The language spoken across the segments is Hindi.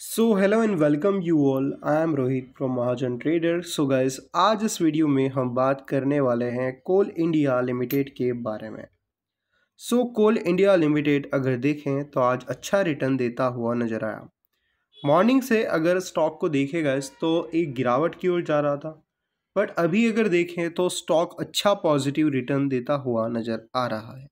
So hello and welcome you all I am Rohit from Mahajan trader so guys आज इस वीडियो में हम बात करने वाले हैं कोल इंडिया लिमिटेड के बारे में सो कोल इंडिया लिमिटेड अगर देखें तो आज अच्छा रिटर्न देता हुआ नज़र आया मॉर्निंग से अगर स्टॉक को देखे गाइस तो एक गिरावट की ओर जा रहा था बट अभी अगर देखें तो स्टॉक अच्छा पॉजिटिव रिटर्न देता हुआ नज़र आ रहा है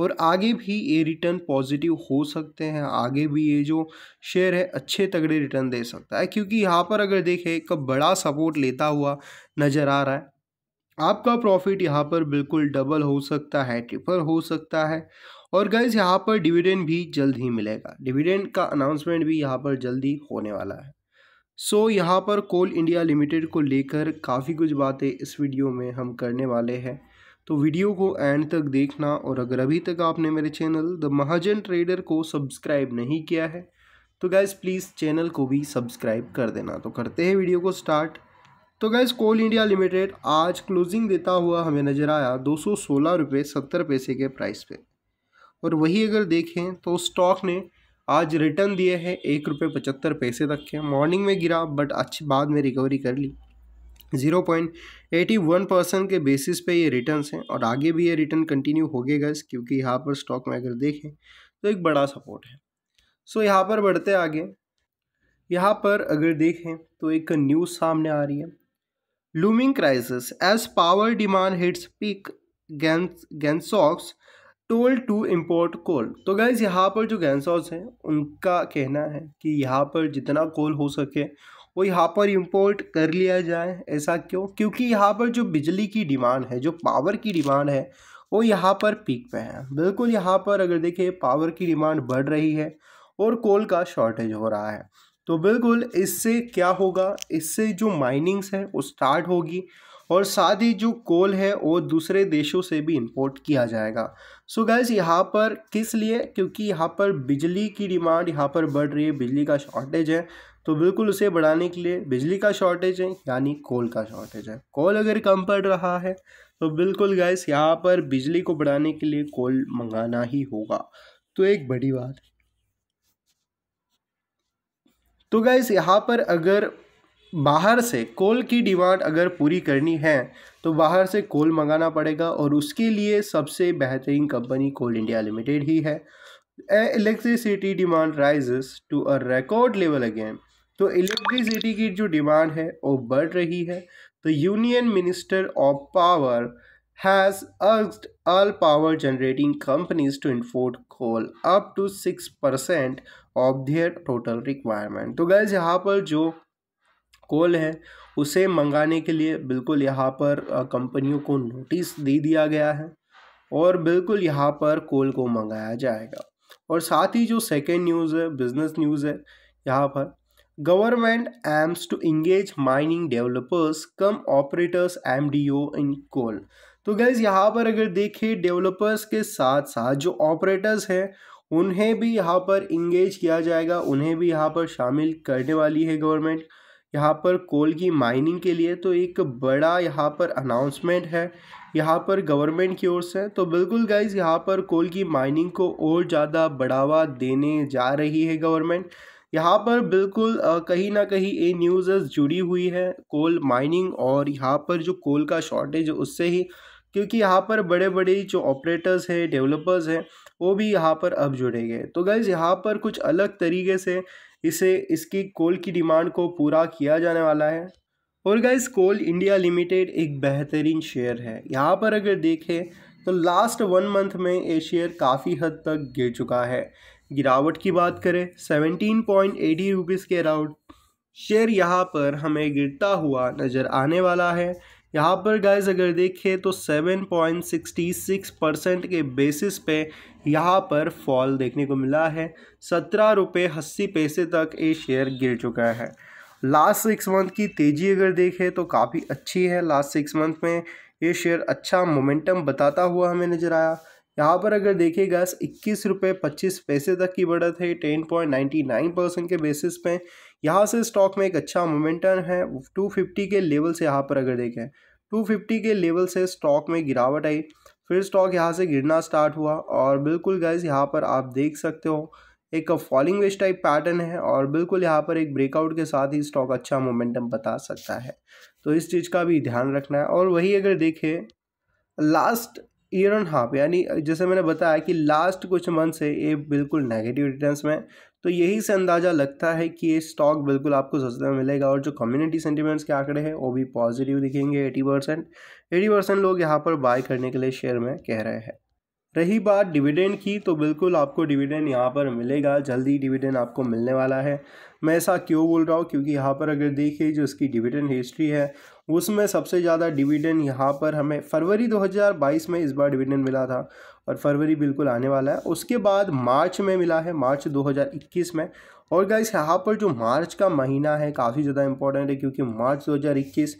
और आगे भी ये रिटर्न पॉजिटिव हो सकते हैं आगे भी ये जो शेयर है अच्छे तगड़े रिटर्न दे सकता है क्योंकि यहाँ पर अगर देखें एक बड़ा सपोर्ट लेता हुआ नज़र आ रहा है आपका प्रॉफिट यहाँ पर बिल्कुल डबल हो सकता है ट्रिपल हो सकता है और गाइज यहाँ पर डिविडेंड भी जल्द ही मिलेगा डिविडेंड का अनाउंसमेंट भी यहाँ पर जल्दी होने वाला है सो so, यहाँ पर कोल इंडिया लिमिटेड को लेकर काफ़ी कुछ बातें इस वीडियो में हम करने वाले हैं तो वीडियो को एंड तक देखना और अगर अभी तक आपने मेरे चैनल द महाजन ट्रेडर को सब्सक्राइब नहीं किया है तो गैस प्लीज़ चैनल को भी सब्सक्राइब कर देना तो करते हैं वीडियो को स्टार्ट तो गैस कोल इंडिया लिमिटेड आज क्लोजिंग देता हुआ हमें नज़र आया दो सौ सोलह रुपये सत्तर पैसे के प्राइस पर और वही अगर देखें तो स्टॉक ने आज रिटर्न दिए हैं एक रुपये पचहत्तर पैसे तक के मॉर्निंग में गिरा बट अच्छी बाद में रिकवरी कर ली zero point eighty one percent के बेसिस पे ये रिटर्न्स हैं और आगे भी ये रिटर्न कंटिन्यू हो गए गैस क्योंकि यहाँ पर स्टॉक में अगर देखें तो एक बड़ा सपोर्ट है सो so, यहाँ पर बढ़ते आगे यहाँ पर अगर देखें तो एक न्यूज़ सामने आ रही है looming crisis as power demand hits peak gencos told to import coal तो गैस यहाँ पर जो गैंसॉक्स हैं उनका कहना है कि यहाँ पर जितना कोल हो सके वो यहाँ पर इम्पोर्ट कर लिया जाए ऐसा क्यों क्योंकि यहाँ पर जो बिजली की डिमांड है जो पावर की डिमांड है वो यहाँ पर पीक पे है बिल्कुल यहाँ पर अगर देखिए पावर की डिमांड बढ़ रही है और कोल का शॉर्टेज हो रहा है तो बिल्कुल इससे क्या होगा इससे जो माइनिंग्स है वो स्टार्ट होगी और साथ ही जो कोल है वो दूसरे देशों से भी इंपोर्ट किया जाएगा सो गैस यहाँ पर किस लिए क्योंकि यहाँ पर बिजली की डिमांड यहाँ पर बढ़ रही है बिजली का शॉर्टेज है तो बिल्कुल उसे बढ़ाने के लिए बिजली का शॉर्टेज है यानी कोल का शॉर्टेज है कोल अगर कम पड़ रहा है तो बिल्कुल गैस यहाँ पर बिजली को बढ़ाने के लिए कोल मंगाना ही होगा तो एक बड़ी बात तो गैस यहाँ पर अगर बाहर से कोल की डिमांड अगर पूरी करनी है तो बाहर से कोल मंगाना पड़ेगा और उसके लिए सबसे बेहतरीन कंपनी कोल इंडिया लिमिटेड ही है electricity demand rises to a record level again तो इलेक्ट्रिसिटी की जो डिमांड है वो बढ़ रही है तो union minister of power has urged power generating companies to to coal up to six percent of their total requirement तो गैस यहाँ पर जो कोल है उसे मंगाने के लिए बिल्कुल यहाँ पर कंपनियों को नोटिस दे दिया गया है और बिल्कुल यहाँ पर कोल को मंगाया जाएगा और साथ ही जो सेकेंड न्यूज़ है बिजनेस न्यूज़ है यहाँ पर Government aims to engage mining developers कम operators MDO in coal. तो गैस यहाँ पर अगर देखें डेवलपर्स के साथ साथ जो ऑपरेटर्स हैं उन्हें भी यहाँ पर इंगेज किया जाएगा उन्हें भी यहाँ पर शामिल करने वाली है गवर्नमेंट यहाँ पर कोल की माइनिंग के लिए तो एक बड़ा यहाँ पर अनाउंसमेंट है यहाँ पर गवर्नमेंट की ओर से तो बिल्कुल गाइज यहाँ पर कोल की माइनिंग को और ज़्यादा बढ़ावा देने जा रही है गवर्नमेंट यहाँ पर बिल्कुल कहीं ना कहीं ये न्यूज़ जुड़ी हुई है कोल माइनिंग और यहाँ पर जो कोल का शॉर्टेज उससे ही क्योंकि यहाँ पर बड़े बड़े जो ऑपरेटर्स हैं डेवलपर्स हैं वो भी यहाँ पर अब जुड़े गए तो गैस यहाँ पर कुछ अलग तरीके से इसे इसकी कोल की डिमांड को पूरा किया जाने वाला है और गैस कोल इंडिया लिमिटेड एक बेहतरीन शेयर है यहाँ पर अगर देखें तो लास्ट वन मंथ में ये शेयर काफ़ी हद तक गिर चुका है गिरावट की बात करें सेवनटीन पॉइंट एटी रुपीज़ के अराउंड शेयर यहाँ पर हमें गिरता हुआ नज़र आने वाला है यहाँ पर गाइज अगर देखें तो seven point sixty six percent के बेसिस पे यहाँ पर फॉल देखने को मिला है सत्रह रुपये अस्सी पैसे तक ये शेयर गिर चुका है लास्ट सिक्स मंथ की तेज़ी अगर देखें तो काफ़ी अच्छी है लास्ट सिक्स मंथ में ये शेयर अच्छा मोमेंटम बताता हुआ हमें नज़र आया यहाँ पर अगर देखिएगा इक्कीस रुपये पच्चीस पैसे तक की बढ़त है ten point ninety nine percent के बेसिस पे यहाँ से स्टॉक में एक अच्छा मोमेंटम है टू फिफ्टी के लेवल से यहाँ पर अगर देखें टू फिफ्टी के लेवल से स्टॉक में गिरावट आई फिर स्टॉक यहाँ से गिरना स्टार्ट हुआ और बिल्कुल गैस यहाँ पर आप देख सकते हो एक फॉलिंग वेस्ट टाइप पैटर्न है और बिल्कुल यहाँ पर एक ब्रेकआउट के साथ ही स्टॉक अच्छा मोमेंटम बता सकता है तो इस चीज़ का भी ध्यान रखना है और वही अगर देखें लास्ट ईयर ऑन हाफ यानी जैसे मैंने बताया कि लास्ट कुछ मंथ से ये बिल्कुल नेगेटिव रिटर्न्स में तो यही से अंदाज़ा लगता है कि ये स्टॉक बिल्कुल आपको सस्ता मिलेगा और जो कम्युनिटी सेंटीमेंट्स के आंकड़े हैं वो भी पॉजिटिव दिखेंगे एटी परसेंट एटी परसेंट लोग यहाँ पर बाय करने के लिए शेयर में कह रहे हैं रही बात डिविडेंड की तो बिल्कुल आपको डिविडेंड यहाँ पर मिलेगा जल्दी डिविडेंड आपको मिलने वाला है मैं ऐसा क्यों बोल रहा हूँ क्योंकि यहाँ पर अगर देखिए जो इसकी डिविडेंड हिस्ट्री है उसमें सबसे ज़्यादा डिविडेंड यहाँ पर हमें फरवरी 2022 में इस बार डिविडेंड मिला था और फरवरी बिल्कुल आने वाला है उसके बाद मार्च में मिला है मार्च 2021 में और गाइस यहाँ पर जो मार्च का महीना है काफ़ी ज़्यादा इंपॉर्टेंट है क्योंकि मार्च 2021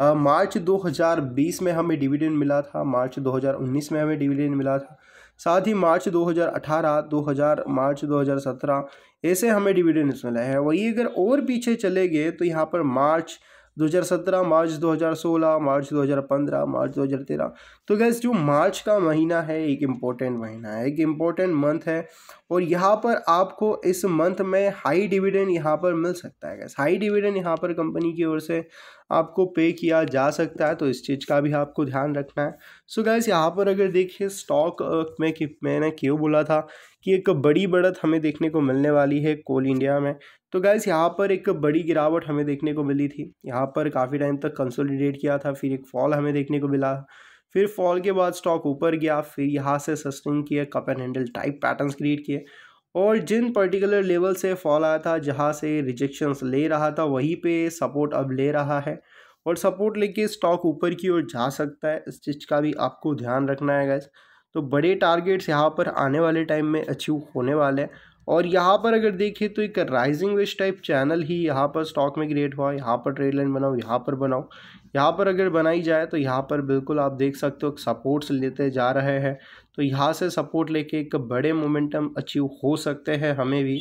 आ, मार्च 2020 में हमें डिविडेंड मिला था मार्च 2019 में हमें डिविडेंड मिला था साथ ही मार्च 2018, 2000 मार्च 2017 ऐसे हमें डिविडेंड मिला हैं वही अगर और पीछे चले गए तो यहाँ पर मार्च 2017 मार्च 2016 मार्च 2015 मार्च 2013 तो गैस जो मार्च का महीना है एक इम्पॉर्टेंट महीना है एक इम्पॉर्टेंट मंथ है और यहाँ पर आपको इस मंथ में हाई डिविडेंड यहाँ पर मिल सकता है गैस हाई डिविडेंड यहाँ पर कंपनी की ओर से आपको पे किया जा सकता है तो इस चीज़ का भी आपको ध्यान रखना है सो गैस यहाँ पर अगर देखिए स्टॉक में कि मैंने क्यों बोला था कि एक बड़ी बढ़त हमें देखने को मिलने वाली है कोल इंडिया में तो गैस यहाँ पर एक बड़ी गिरावट हमें देखने को मिली थी यहाँ पर काफ़ी टाइम तक कंसोलिडेट किया था फिर एक फॉल हमें देखने को मिला फिर फॉल के बाद स्टॉक ऊपर गया फिर यहाँ से सस्टेन किया cup and handle type patterns create किए और जिन पर्टिकुलर लेवल से फॉल आया था जहाँ से रिजेक्शंस ले रहा था वहीं पे सपोर्ट अब ले रहा है और सपोर्ट लेके स्टॉक ऊपर की ओर जा सकता है इस चीज़ का भी आपको ध्यान रखना है गैस तो बड़े टारगेट्स यहाँ पर आने वाले टाइम में अचीव होने वाले हैं और यहाँ पर अगर देखें तो एक राइजिंग वेस्ट टाइप चैनल ही यहाँ पर स्टॉक में क्रिएट हुआ यहाँ पर ट्रेड लाइन बनाओ यहाँ पर बनाओ यहाँ पर अगर बनाई जाए तो यहाँ पर बिल्कुल आप देख सकते हो सपोर्ट्स लेते जा रहे हैं तो यहाँ से सपोर्ट लेके एक बड़े मोमेंटम अचीव हो सकते हैं हमें भी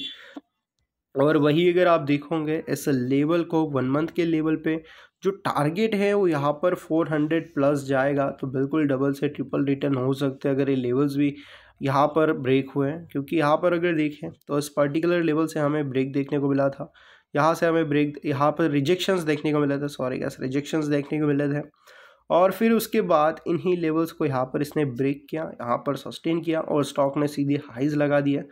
और वही अगर आप देखोगे इस लेवल को वन मंथ के लेवल पे जो टारगेट है वो यहाँ पर 400 प्लस जाएगा तो बिल्कुल डबल से ट्रिपल रिटर्न हो सकते हैं अगर ये लेवल्स भी यहाँ पर ब्रेक हुए हैं क्योंकि यहाँ पर अगर देखें तो इस पर्टिकुलर लेवल से हमें ब्रेक देखने को मिला था यहाँ से हमें ब्रेक यहाँ पर रिजेक्शन देखने को मिले थे सॉरी गैस रिजेक्शन देखने को मिले थे और फिर उसके बाद इन्हीं लेवल्स को यहाँ पर इसने ब्रेक किया यहाँ पर सस्टेन किया और स्टॉक ने सीधे हाइज लगा दिया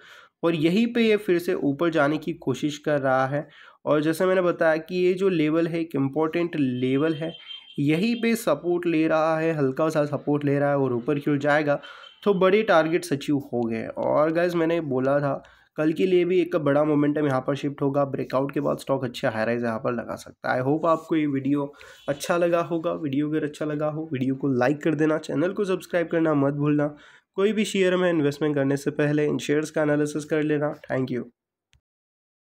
और यहीं पे ये फिर से ऊपर जाने की कोशिश कर रहा है और जैसे मैंने बताया कि ये जो लेवल है एक इम्पॉर्टेंट लेवल है यहीं पे सपोर्ट ले रहा है हल्का सा सपोर्ट ले रहा है और ऊपर की ओर जाएगा तो बड़े टारगेट्स अचीव हो गए और गैज मैंने बोला था कल के लिए भी एक बड़ा मोमेंटम यहाँ पर शिफ्ट होगा ब्रेकआउट के बाद स्टॉक अच्छा हाई राइज यहाँ पर लगा सकता है आई होप आपको ये वीडियो अच्छा लगा होगा वीडियो अगर अच्छा लगा हो वीडियो को लाइक कर देना चैनल को सब्सक्राइब करना मत भूलना कोई भी शेयर में इन्वेस्टमेंट करने से पहले इन शेयर्स का एनालिसिस कर लेना थैंक यू